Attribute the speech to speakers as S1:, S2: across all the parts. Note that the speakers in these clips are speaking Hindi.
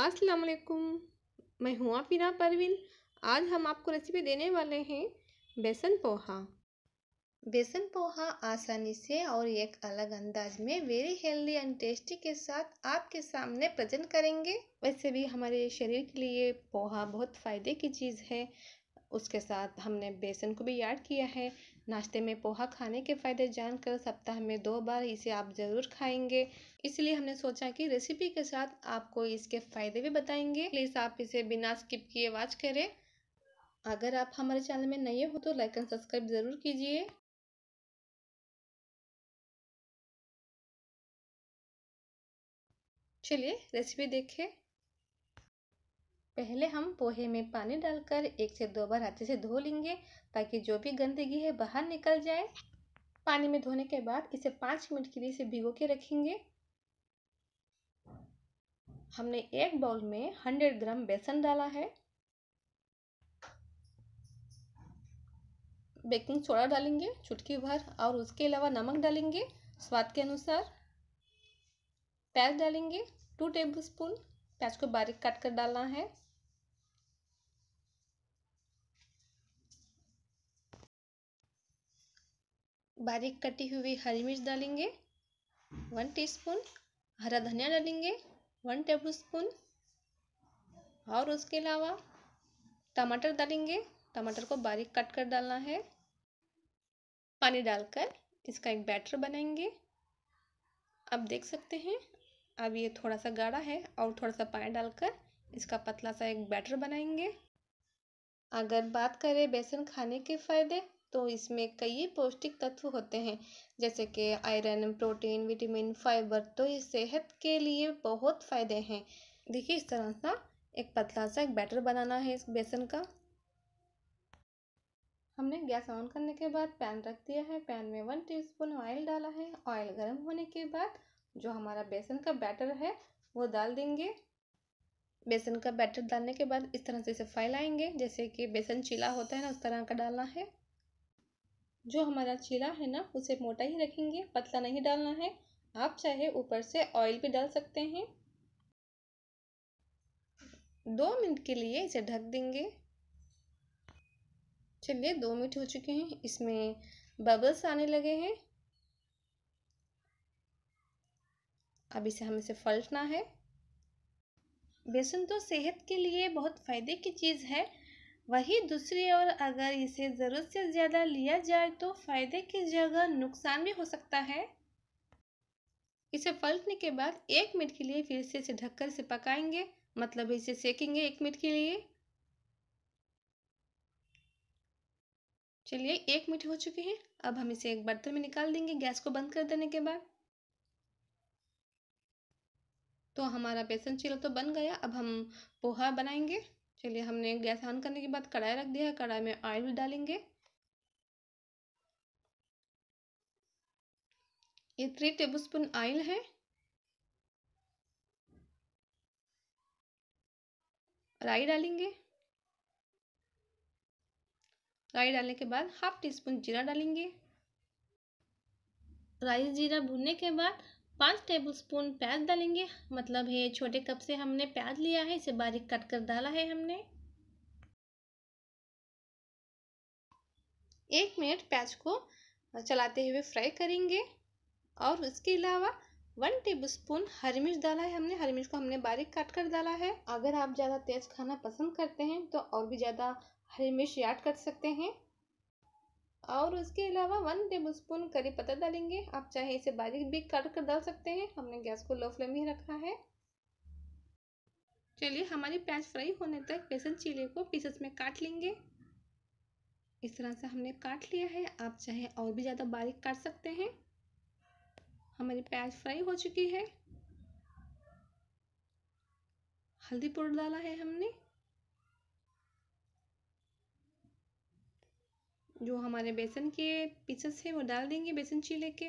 S1: अस्सलाम वालेकुम मैं हूँ पीना परवीन आज हम आपको रेसिपी देने वाले हैं बेसन पोहा बेसन पोहा आसानी से और एक अलग अंदाज में वेरी हेल्दी एंड टेस्टी के साथ आपके सामने प्रेजेंट करेंगे वैसे भी हमारे शरीर के लिए पोहा बहुत फ़ायदे की चीज़ है उसके साथ हमने बेसन को भी ऐड किया है नाश्ते में पोहा खाने के फ़ायदे जानकर सप्ताह में दो बार इसे आप ज़रूर खाएंगे इसलिए हमने सोचा कि रेसिपी के साथ आपको इसके फ़ायदे भी बताएंगे प्लीज़ आप इसे बिना स्किप किए वॉच करें अगर आप हमारे चैनल में नए हो तो लाइक एंड सब्सक्राइब ज़रूर कीजिए चलिए रेसिपी देखें पहले हम पोहे में पानी डालकर एक से दो बार अच्छे से धो लेंगे ताकि जो भी गंदगी है बाहर निकल जाए पानी में धोने के बाद इसे पाँच मिनट के लिए इसे भिगो के रखेंगे हमने एक बाउल में हंड्रेड ग्राम बेसन डाला है बेकिंग सोडा डालेंगे चुटकी भर और उसके अलावा नमक डालेंगे स्वाद के अनुसार प्याज डालेंगे टू टेबल स्पून प्याज को बारीक काट कर डालना है बारीक कटी हुई हरी मिर्च डालेंगे वन टीस्पून हरा धनिया डालेंगे वन टेबल स्पून और उसके अलावा टमाटर डालेंगे टमाटर को बारीक कट कर डालना है पानी डालकर इसका एक बैटर बनाएंगे आप देख सकते हैं अब ये थोड़ा सा गाढ़ा है और थोड़ा सा पानी डालकर इसका पतला सा एक बैटर बनाएंगे अगर बात करें बेसन खाने के फ़ायदे तो इसमें कई पौष्टिक तत्व होते हैं जैसे कि आयरन प्रोटीन विटामिन फाइबर तो ये सेहत के लिए बहुत फ़ायदे हैं देखिए इस तरह सा एक पतला सा एक बैटर बनाना है इस बेसन का हमने गैस ऑन करने के बाद पैन रख दिया है पैन में वन टीस्पून ऑयल डाला है ऑयल गर्म होने के बाद जो हमारा बेसन का बैटर है वो डाल देंगे बेसन का बैटर डालने के बाद इस तरह से इसे फैलाएंगे जैसे कि बेसन चीला होता है ना उस तरह का डालना है जो हमारा चीला है ना उसे मोटा ही रखेंगे पतला नहीं डालना है आप चाहे ऊपर से ऑयल भी डाल सकते हैं दो मिनट के लिए इसे ढक देंगे चलिए दो मिनट हो चुके हैं इसमें बबल्स आने लगे हैं अब इसे हमें इसे फलटना है बेसन तो सेहत के लिए बहुत फ़ायदे की चीज़ है वहीं दूसरी ओर अगर इसे ज़रूरत से ज़्यादा लिया जाए तो फ़ायदे की जगह नुकसान भी हो सकता है इसे पलटने के बाद एक मिनट के लिए फिर से इसे ढककर से पकाएंगे मतलब इसे सेकेंगे एक मिनट के लिए चलिए एक मिनट हो चुके हैं अब हम इसे एक बर्तन में निकाल देंगे गैस को बंद कर देने के बाद तो हमारा बेसन चिल्ला तो बन गया अब हम पोहा बनाएंगे चलिए हमने गैस ऑन करने के बाद कढ़ाई रख दिया है कढ़ाई में ऑयल डालेंगे ये थ्री टेबलस्पून ऑयल है राई डालेंगे राई डालने के बाद हाफ टी स्पून जीरा डालेंगे राइस जीरा भुनने के बाद पाँच टेबल स्पून प्याज डालेंगे मतलब है छोटे कप से हमने प्याज लिया है इसे बारीक कट कर डाला है हमने एक मिनट प्याज को चलाते हुए फ्राई करेंगे और उसके अलावा वन टेबल स्पून हरी मिर्च डाला है हमने हरी मिर्च को हमने बारीक काट कर डाला है अगर आप ज़्यादा तेज़ खाना पसंद करते हैं तो और भी ज़्यादा हरी मिर्च ऐड कर सकते हैं और उसके अलावा वन टेबल स्पून करी पत्ता डालेंगे आप चाहे इसे बारीक भी काट कर डाल सकते हैं हमने गैस को लो फ्लेम ही रखा है चलिए हमारी प्याज फ्राई होने तक बेसन चिली को पीसेस में काट लेंगे इस तरह से हमने काट लिया है आप चाहे और भी ज़्यादा बारीक काट सकते हैं हमारी प्याज फ्राई हो चुकी है हल्दी पाउडर डाला है हमने जो हमारे बेसन के पीसेस है वो डाल देंगे बेसन चीले के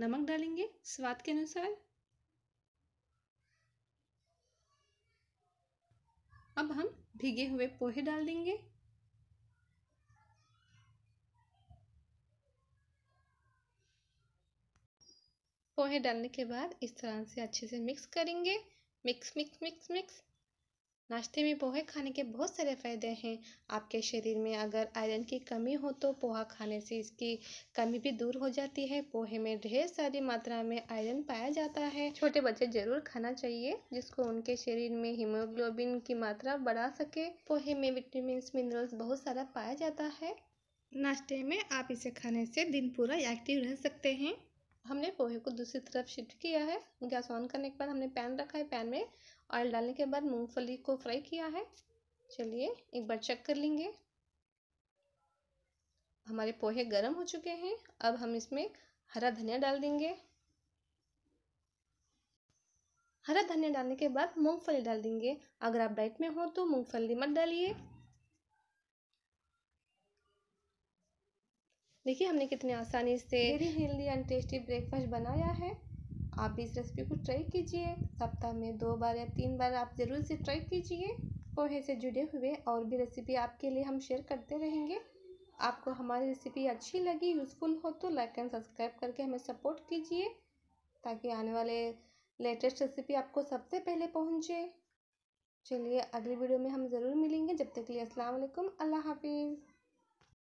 S1: नमक डालेंगे स्वाद के अनुसार अब हम भीगे हुए पोहे डाल देंगे पोहे डालने के बाद इस तरह से अच्छे से मिक्स करेंगे मिक्स मिक्स मिक्स मिक्स नाश्ते में पोहे खाने के बहुत सारे फ़ायदे हैं आपके शरीर में अगर आयरन की कमी हो तो पोहा खाने से इसकी कमी भी दूर हो जाती है पोहे में ढेर सारी मात्रा में आयरन पाया जाता है छोटे बच्चे जरूर खाना चाहिए जिसको उनके शरीर में हीमोग्लोबिन की मात्रा बढ़ा सके पोहे में विटामिन मिनरल्स बहुत सारा पाया जाता है नाश्ते में आप इसे खाने से दिन पूरा एक्टिव रह सकते हैं हमने पोहे को दूसरी तरफ शिफ्ट किया है गैस ऑन करने के बाद हमने पैन रखा है पैन में ऑयल डालने के बाद मूंगफली को फ्राई किया है चलिए एक बार चेक कर लेंगे हमारे पोहे गर्म हो चुके हैं अब हम इसमें हरा धनिया डाल देंगे हरा धनिया डालने के बाद मूंगफली डाल देंगे अगर आप डाइट में हो तो मूंगफली मत डालिए देखिए हमने कितने आसानी से very healthy and tasty breakfast बनाया है आप भी इस रेसिपी को ट्राई कीजिए सप्ताह में दो बार या तीन बार आप ज़रूर इसे ट्राई कीजिए पोहे से जुड़े हुए और भी रेसिपी आपके लिए हम शेयर करते रहेंगे आपको हमारी रेसिपी अच्छी लगी यूज़फुल हो तो लाइक एंड सब्सक्राइब करके हमें सपोर्ट कीजिए ताकि आने वाले लेटेस्ट रेसिपी आपको सबसे पहले पहुँचे चलिए अगली वीडियो में हम ज़रूर मिलेंगे जब तक के लिए अस्सलाम वालेकुम अल्लाह हाफिज़